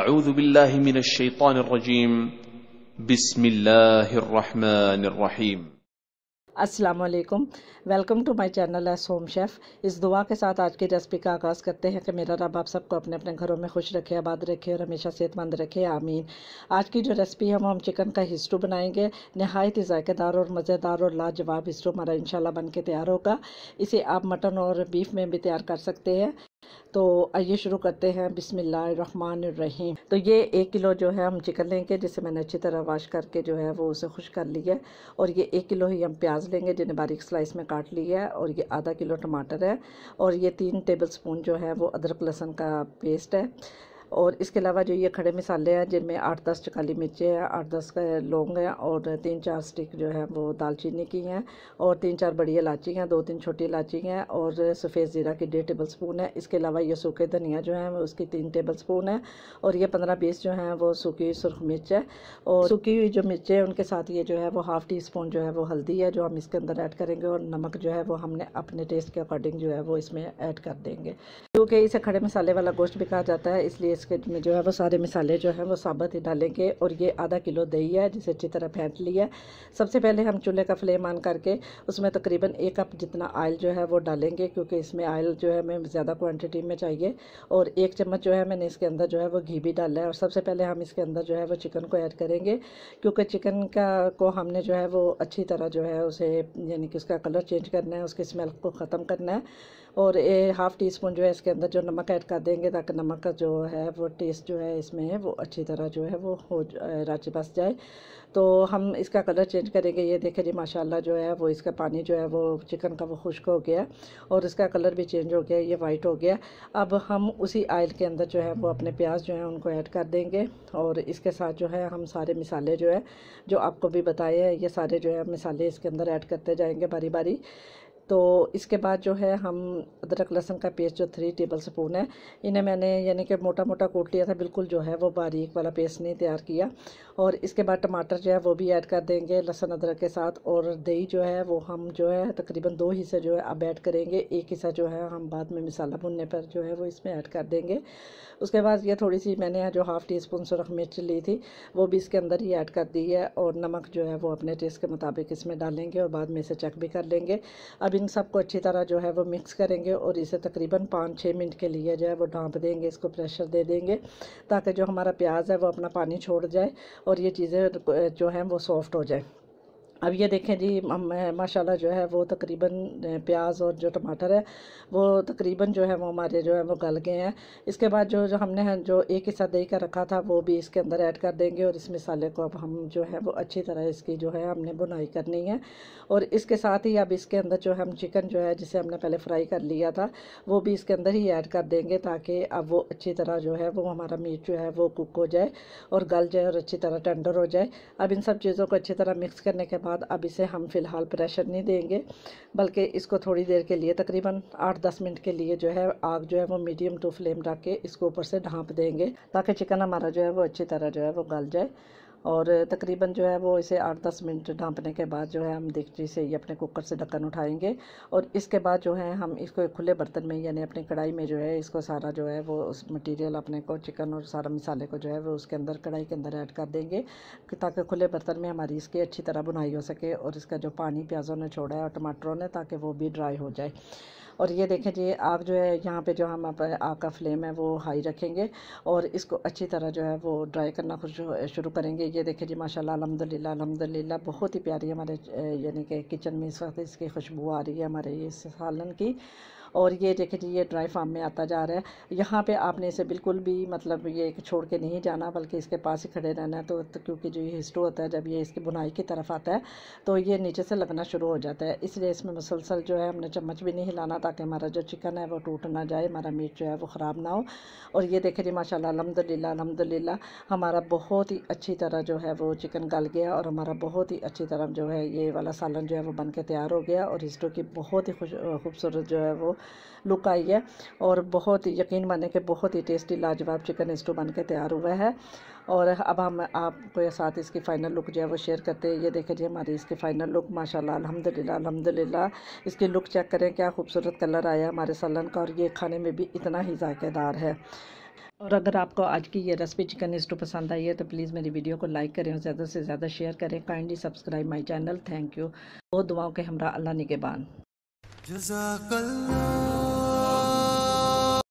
أعوذ بالله من الشيطان الرجيم بسم الله الرحمن الرحيم असलम welcome to my channel S home chef इस दुआ के साथ आज की रेसिपी का आगाज़ करते हैं कि मेरा रब आप सबको अपने अपने घरों में खुश रखे आबाद रखे और हमेशा सेहतमंद रखे आमीन आज की जो रेसिपी है वो हम चिकन का हिस्टू बनाएंगे नहायत ही ज़ायकेदार और मज़ेदार और लाजवाब हिस्टू हमारा इन बन के तैयार होगा इसे आप मटन और बीफ में भी तैयार कर सकते हैं तो आइए शुरू करते हैं बिसमीम तो ये एक किलो जो है हम चिकन लेंगे जिसे मैंने अच्छी तरह वाश करके जो है वो उसे खुश कर लिया है और ये एक किलो ही हम प्याज लेंगे जिन्हें बारीक स्लाइस में काट लिया है और ये आधा किलो टमाटर है और ये तीन टेबल स्पून जो है वो अदरक लहसन का पेस्ट है और इसके अलावा जो ये खड़े मसाले हैं जिनमें आठ दस काली मिर्चें हैं आठ दस लौंग हैं और तीन चार स्टिक जो है वो दालचीनी की हैं और तीन चार बड़ी इलाची हैं दो तीन छोटी इलाची हैं और सफ़ेद ज़ीरा की डेढ़ टेबल स्पून है इसके अलावा ये सूखे धनिया जो है उसकी तीन टेबल स्पून है और ये पंद्रह बीस जो हैं वो सूखी हुई सुरख मिर्च है और सूखी हुई जो मिर्चें है उनके साथ ये जो है वो हाफ़ टी स्पून जो है वो हल्दी है जो हम इसके अंदर ऐड करेंगे और नमक जो है वो हमने अपने टेस्ट के अकॉर्डिंग जो है वो इसमें ऐड कर देंगे क्योंकि इसे खड़े मसाले वाला गोश्त भी कहा जाता है इसलिए बिस्किट में जो है वो सारे मसाले जो हैं वो साबत ही डालेंगे और ये आधा किलो दही है जिसे अच्छी तरह फेंट लिया है सबसे पहले हम चूल्हे का फ्लेम ऑन करके उसमें तकरीबन एक कप जितना आयल जो है वो डालेंगे क्योंकि इसमें आयल जो है हमें ज़्यादा क्वान्टिटी में चाहिए और एक चम्मच जो है मैंने इसके अंदर जो है वो घी भी डाला है और सबसे पहले हम इसके अंदर जो है वो चिकन को ऐड करेंगे क्योंकि चिकन का को हमने जो है वो अच्छी तरह जो है उसे यानी कि उसका कलर चेंज करना है उसकी स्मेल को ख़त्म करना है और हाफ़ टी स्पून जो है इसके अंदर जो नमक ऐड कर देंगे ताकि नमक का जो है मतलब वो टेस्ट जो है इसमें है वो अच्छी तरह जो है वो हो राज बस जाए तो हम इसका कलर चेंज करेंगे ये देखें जी माशाल्लाह जो है वो इसका पानी जो है वो चिकन का वो खुश्क हो गया और इसका कलर भी चेंज हो गया ये वाइट हो गया अब हम उसी आयल के अंदर जो है वो अपने प्याज जो है उनको ऐड कर देंगे और इसके साथ जो है हम सारे मिसाले जो है जो आपको भी बताए हैं ये सारे जो है मिसाले इसके अंदर ऐड करते जाएंगे बारी बारी तो इसके बाद जो है हम अदरक लहसुन का पेस्ट जो थ्री टेबल स्पून है इन्हें मैंने यानी कि मोटा मोटा कोट लिया था बिल्कुल जो है वो बारीक वाला पेस्ट नहीं तैयार किया और इसके बाद टमाटर जो है वो भी ऐड कर देंगे लहसुन अदरक के साथ और दही जो है वो हम जो है तकरीबन दो हिस्से जो है अब ऐड करेंगे एक हिस्सा जो है हम बाद में मिसाला भुनने पर जो है वो इसमें ऐड कर देंगे उसके बाद ये थोड़ी सी मैंने जो हाफ़ टी स्पून सुरख मिर्च ली थी वो भी इसके अंदर ही ऐड कर दी है और नमक जो है वो अपने टेस्ट के मुताबिक इसमें डालेंगे और बाद में इसे चेक भी कर लेंगे अब अब इन सबको अच्छी तरह जो है वो मिक्स करेंगे और इसे तकरीबन पाँच छः मिनट के लिए जो है वो ढाँप देंगे इसको प्रेशर दे देंगे ताकि जो हमारा प्याज है वो अपना पानी छोड़ जाए और ये चीज़ें जो हैं वो सॉफ्ट हो जाए अब ये देखें जी माशाल्लाह जो है वो तकरीबन प्याज और जो टमाटर है वो तकरीबन जो है वो हमारे जो है वो गल गए हैं इसके बाद जो जो हमने जो एक हिस्सा दही का रखा था वो भी इसके अंदर ऐड कर देंगे और इस मिसाले को अब हम जो है वो अच्छी तरह इसकी जो है हमने बुनाई करनी है और इसके साथ ही अब इसके अंदर जो हम चिकन जो है जिसे हमने पहले फ्राई कर लिया था वो भी इसके अंदर ही ऐड कर देंगे ताकि अब वो अच्छी तरह जो है वो हमारा मीट जो है वो कुक हो जाए और गल जाए और अच्छी तरह टेंडर हो जाए अब इन सब चीज़ों को अच्छी तरह मिक्स करने के बाद बाद अब इसे हम फ़िलहाल प्रेशर नहीं देंगे बल्कि इसको थोड़ी देर के लिए तकरीबन आठ दस मिनट के लिए जो है आग जो है वो मीडियम टू फ्लेम रख के इसको ऊपर से ढाँप देंगे ताकि चिकन हमारा जो है वो अच्छी तरह जो है वो गल जाए और तकरीबन जो है वो इसे आठ दस मिनट ढाँपने के बाद जो है हम देखची से ये अपने कुकर से ढक्कन उठाएंगे और इसके बाद जो है हम इसको एक खुले बर्तन में यानी अपनी कढ़ाई में जो है इसको सारा जो है वो उस मटेरियल अपने को चिकन और सारा मसाले को जो है वो उसके अंदर कढ़ाई के अंदर ऐड कर देंगे ताकि खुले बर्तन में हमारी इसकी अच्छी तरह बुनाई हो सके और इसका जो पानी प्याज़ों ने छोड़ा है और टमाटरों ने ताकि वो भी ड्राई हो जाए और ये देखें जी आप जो है यहाँ पे जो हम आग का फ्लेम है वो हाई रखेंगे और इसको अच्छी तरह जो है वो ड्राई करना शुरू करेंगे ये देखें जी माशाल्लाह अलहमदिल्ला अलहमदिल्ला बहुत ही प्यारी हमारे यानी कि किचन में इस वक्त इसकी खुशबू आ रही है हमारे ये सालन की और ये देखे जी ये ड्राई फार्म में आता जा रहा है यहाँ पे आपने इसे बिल्कुल भी मतलब ये छोड़ के नहीं जाना बल्कि इसके पास ही खड़े रहना है तो, तो क्योंकि जो ये हिस्टो होता है जब ये इसकी बुनाई की तरफ आता है तो ये नीचे से लगना शुरू हो जाता है इसलिए इसमें मुसलसल जो है हमने चम्मच भी नहीं हिलाना ताकि हमारा जो चिकन है वो टूट ना जाए हमारा मीट जो है वो ख़राब ना हो और ये देखे जी माशा अलहमदिल्ला अलहमदिल्ला हमारा बहुत ही अच्छी तरह जो है वो चिकन गल गया और हमारा बहुत ही अच्छी तरह जो है ये वाला सालन जो है वो बन के तैयार हो गया और हिस्टो की बहुत ही खूबसूरत जो है वो लुक आई है और बहुत यकीन माने कि बहुत ही टेस्टी लाजवाब चिकन स्टू बन के तैयार हुआ है और अब हम आपके साथ इसकी फ़ाइनल लुक जो है वो शेयर करते हैं ये देखें जी हमारी इसकी फ़ाइनल लुक माशाल्लाह अल्हम्दुलिल्लाह अल्हम्दुलिल्लाह इसकी लुक चेक करें क्या खूबसूरत कलर आया हमारे सलन का और ये खाने में भी इतना ही जायकेदार है और अगर आपको आज की ये रेसिपी चिकन स्टू पसंद आई है तो प्लीज़ मेरी वीडियो को लाइक करें और ज़्यादा से ज़्यादा शेयर करें kindly subscribe my channel thank you बहुत दुआओं के हमरा अल्लाह निगेबान جزاك الله